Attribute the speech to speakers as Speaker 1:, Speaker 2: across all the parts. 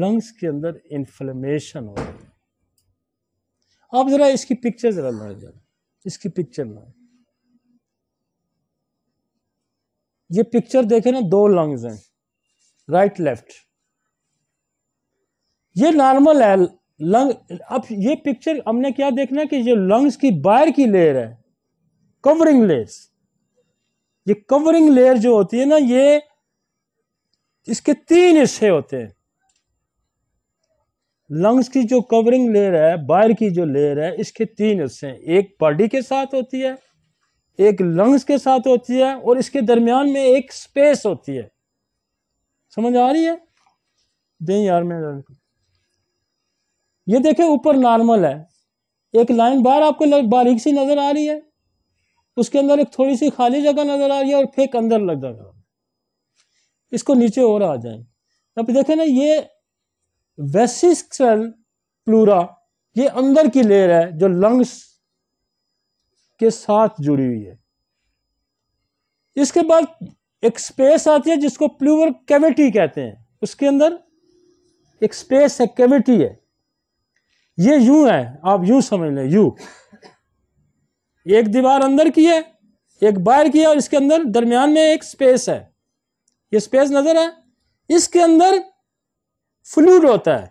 Speaker 1: lungs के अंदर inflammation हो रही है आप ज़रा इसकी पिक्चर ज़रा लाए जरा इसकी पिक्चर लाए ये पिक्चर देखे ना दो लंग्स हैं राइट लेफ्ट ये नॉर्मल है लंग अब ये पिक्चर हमने क्या देखना कि ये लंग्स की बाहर की लेयर है कवरिंग लेयर्स ये कवरिंग लेयर जो होती है ना ये इसके तीन हिस्से होते हैं लंग्स की जो कवरिंग लेयर है बाहर की जो लेयर है इसके तीन हिस्से हैं एक बॉडी के साथ होती है एक लंग्स के साथ होती है और इसके दरमियान में एक स्पेस होती है समझ आ रही है नहीं यार मैं ये देखें ऊपर नॉर्मल है एक लाइन बाहर आपको बारीक सी नज़र आ रही है उसके अंदर एक थोड़ी सी खाली जगह नज़र आ रही है और फेक अंदर लग जा रहा इसको नीचे और आ जाए अब देखें ना ये वेसिकल प्लूरा ये अंदर की लेयर है जो लंग्स के साथ जुड़ी हुई है इसके बाद एक स्पेस आती है जिसको प्लूअर कैविटी कहते हैं उसके अंदर एक स्पेस है कैविटी है ये यू है आप यू समझ लें यू एक दीवार अंदर की है एक बाहर की है और इसके अंदर दरमियान में एक स्पेस है ये स्पेस नजर है इसके अंदर फ्लूड होता है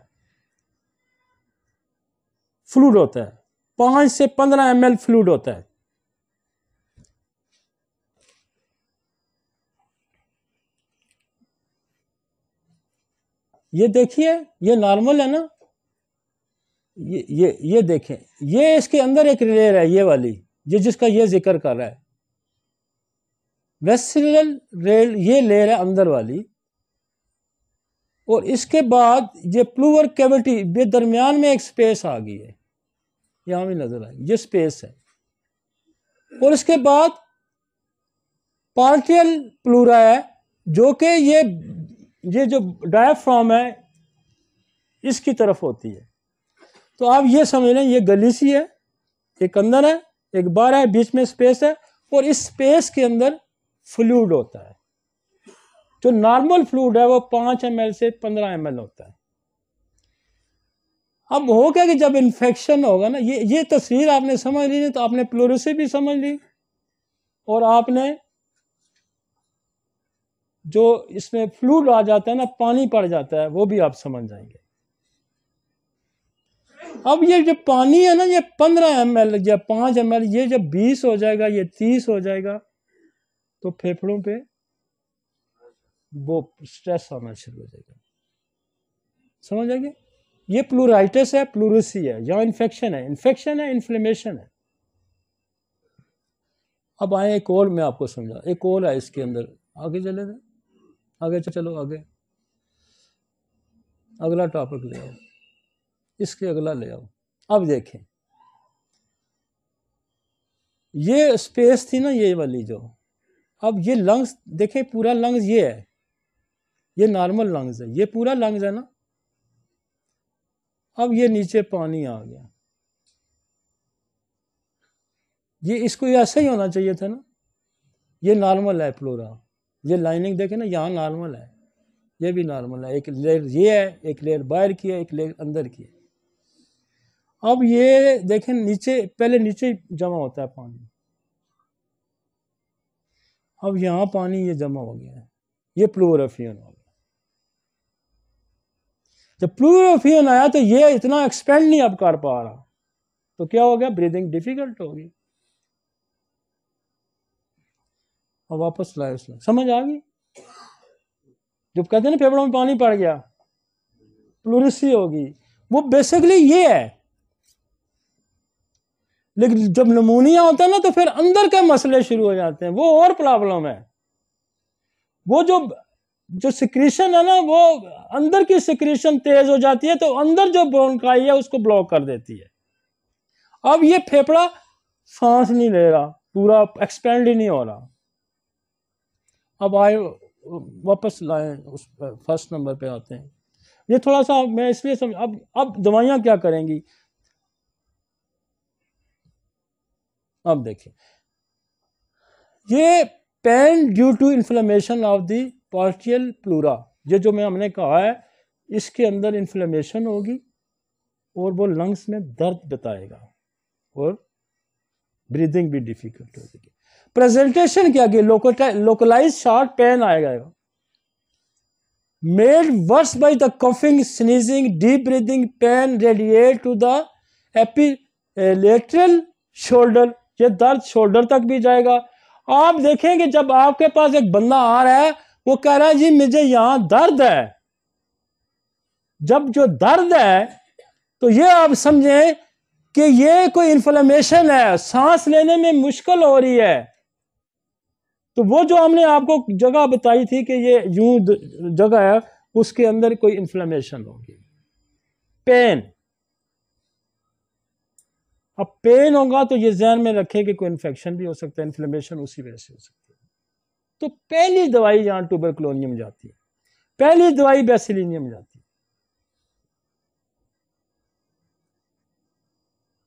Speaker 1: फ्लूड होता है पांच से पंद्रह एम एल फ्लूड होता है ये देखिए ये नॉर्मल है ना ये ये ये देखें ये इसके अंदर एक लेयर है ये वाली ये जिसका ये जिक्र कर रहा है वेस्टरल रेल ये लेयर है अंदर वाली और इसके बाद ये प्लूअर कैविटी ये दरमियान में एक स्पेस आ गई है यहाँ भी नज़र आएगी ये स्पेस है और इसके बाद पार्टियल प्लूरा है जो कि ये ये जो डायफ्राम है इसकी तरफ होती है तो आप ये समझ लें ये गली सी है एक अंदर है एक बार है बीच में स्पेस है और इस स्पेस के अंदर फ्लूड होता है जो नॉर्मल फ्लूड है वो पांच एम से पंद्रह एम होता है अब हो क्या कि जब इन्फेक्शन होगा ना ये ये तस्वीर आपने समझ ली तो आपने प्लोरोसिस भी समझ ली और आपने जो इसमें फ्लूड आ जाता है ना पानी पड़ जाता है वो भी आप समझ जाएंगे अब ये जो पानी है ना ये पंद्रह एम एल या पांच एम एल ये जब बीस हो जाएगा ये तीस हो जाएगा तो फेफड़ों पे वो स्ट्रेस होना शुरू हो जाएगा समझ आगे ये प्लूराइटिस है प्लूरसी है या इन्फेक्शन है इन्फेक्शन है इन्फ्लेमेशन है अब आए एक और मैं आपको समझा एक और है इसके अंदर आगे चले थे आगे चलो आगे अगला टॉपिक ले आओ इसके अगला ले आओ अब देखें ये स्पेस थी ना ये वाली जो अब ये लंग्स देखें पूरा लंग्स ये है ये नॉर्मल लंग्स है ये पूरा लंग्स है ना अब ये नीचे पानी आ गया ये इसको ऐसा ही होना चाहिए था ना ये नॉर्मल है फ्लोरा ये लाइनिंग देखे ना यहाँ नॉर्मल है ये भी नॉर्मल है एक लेयर ये है एक लेयर बाहर की है एक लेयर अंदर की है अब ये देखें नीचे पहले नीचे जमा होता है पानी अब यहाँ पानी ये जमा हो गया है ये प्लोरफियन हो गया जब ऑफियन आया तो ये इतना एक्सपेंड नहीं अब कर पा रहा तो क्या हो गया ब्रीदिंग डिफिकल्ट होगी और वापस लाए उसमें समझ आ गई जब कहते हैं ना फेफड़ों में पानी पड़ गया प्लूरिसी होगी वो बेसिकली ये है लेकिन जब नमूनिया होता है ना तो फिर अंदर के मसले शुरू हो जाते हैं वो और प्रॉब्लम है वो जो जो सिक्रीशन है ना वो अंदर की सिक्रीशन तेज हो जाती है तो अंदर जो ब्रोनकाई है उसको ब्लॉक कर देती है अब ये फेफड़ा सांस नहीं ले रहा पूरा एक्सपेंड ही नहीं हो रहा अब आए वापस लाए उस फर्स्ट नंबर पे आते हैं ये थोड़ा सा मैं इसलिए समझ अब अब दवाइयां क्या करेंगी अब देखिए ये pain due to inflammation of the partial pleura ये जो मैं हमने कहा है इसके अंदर इन्फ्लेमेशन होगी और वो लंग्स में दर्द बताएगा और ब्रीदिंग भी डिफिकल्ट हो जाएगी प्रेजेंटेशन क्या की लोकलाइज शार्ट पेन आएगा made worse by the coughing sneezing deep breathing pain radiate to the ipsilateral shoulder ये दर्द शोल्डर तक भी जाएगा आप देखेंगे जब आपके पास एक बंदा आ रहा है वो कह रहा है जी मुझे यहां दर्द है जब जो दर्द है तो ये आप समझें कि ये कोई इन्फ्लेमेशन है सांस लेने में मुश्किल हो रही है तो वो जो हमने आपको जगह बताई थी कि ये यूं जगह है उसके अंदर कोई इन्फ्लेमेशन होगी पेन अब पेन होगा तो ये जहन में रखें कि कोई इन्फेक्शन भी हो सकता है इन्फ्लेमेशन उसी वजह से हो सकता है तो पहली दवाई यहाँ ट्यूबरक्लोनिया जाती है पहली दवाई बेसिलीनियम जाती है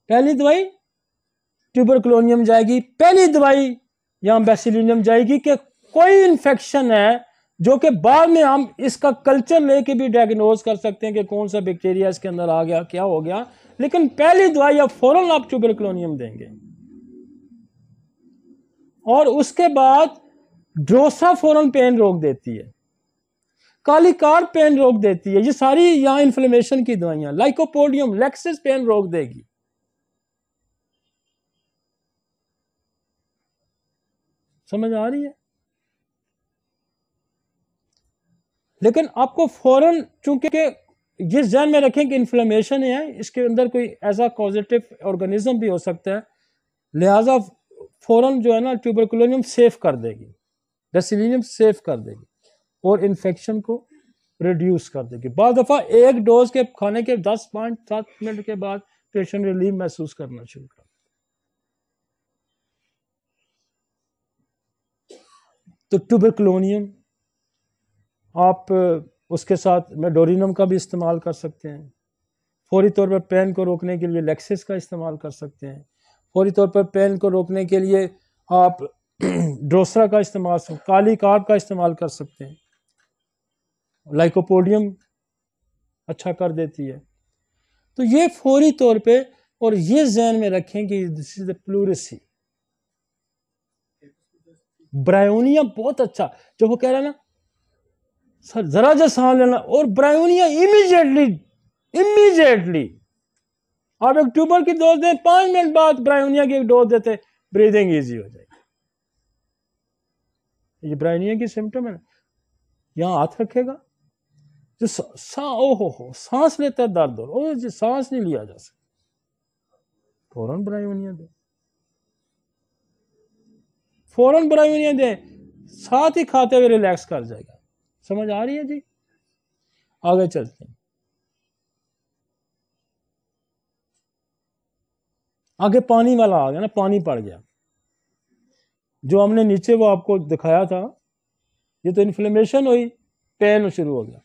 Speaker 1: पहली दवाई ट्यूबरक्लोनियम जाएगी पहली दवाई यहां बेसिलीनियम जाएगी कि कोई इन्फेक्शन है जो कि बाद में हम इसका कल्चर लेके भी डायग्नोज कर सकते हैं कि कौन सा बैक्टीरिया इसके अंदर आ गया क्या हो गया लेकिन पहली दवाई आप फौरन आप ट्यूबरक्लोनियम देंगे और उसके बाद ड्रोसा फौरन पेन रोक देती है कार पेन रोक देती है ये सारी यहाँ इन्फ्लेमेशन की दवाइयां लाइकोपोडियम लेक्सिस पेन रोक देगी समझ आ रही है लेकिन आपको फौरन चूंकि ये जहन में रखें कि इन्फ्लेमेशन है इसके अंदर कोई ऐसा पॉजिटिव ऑर्गेनिज्म भी हो सकता है लिहाजा फौरन जो है ना ट्यूबरकुलोनियम सेफ कर देगी रेसिलिनियम सेफ कर देगी और इन्फेक्शन को रिड्यूस कर देगी बार दफ़ा एक डोज के खाने के दस पॉइंट सात मिनट के बाद पेशेंट रिलीफ महसूस करना शुरू कर तो टूबरक्लोनियम आप उसके साथ मेडोरिनम का भी इस्तेमाल कर सकते हैं फौरी तौर पर पेन को रोकने के लिए लेक्सिस का इस्तेमाल कर सकते हैं फौरी तौर पर पेन को रोकने के लिए आप ड्रोसरा का इस्तेमाल काली कार्ब का इस्तेमाल कर सकते हैं लाइकोपोडियम अच्छा कर देती है तो ये फौरी तौर पे और ये जहन में रखें कि this is the pleurisy Bryonia बहुत अच्छा जो वो कह रहा है ना सर जरा जा सांस लेना और ब्रायोनिया इमीजिएटली इमीजिएटली आप अक्टूबर की डोज दें पांच मिनट बाद ब्रायोनिया की डोज देते ब्रीदिंग ईजी हो जाएगी ब्राइनिया की सिम्टम है यहाँ हाथ रखेगा जो सा ओ हो हो सांस लेता है दर्द हो ओ सांस नहीं लिया जा सकता फौरन ब्राइवनिया दे फौरन ब्राइवनिया दे साथ ही खाते हुए रिलैक्स कर जाएगा समझ आ रही है जी आगे चलते हैं आगे पानी वाला आ गया ना पानी पड़ गया जो हमने नीचे वो आपको दिखाया था ये तो इन्फ्लेमेशन हुई पेन शुरू हो गया